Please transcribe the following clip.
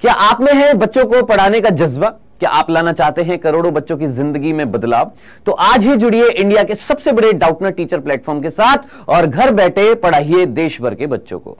क्या आप में है बच्चों को पढ़ाने का जज्बा क्या आप लाना चाहते हैं करोड़ों बच्चों की जिंदगी में बदलाव तो आज ही जुड़िए इंडिया के सबसे बड़े डाउटनर टीचर प्लेटफॉर्म के साथ और घर बैठे पढ़ाइए देश भर के बच्चों को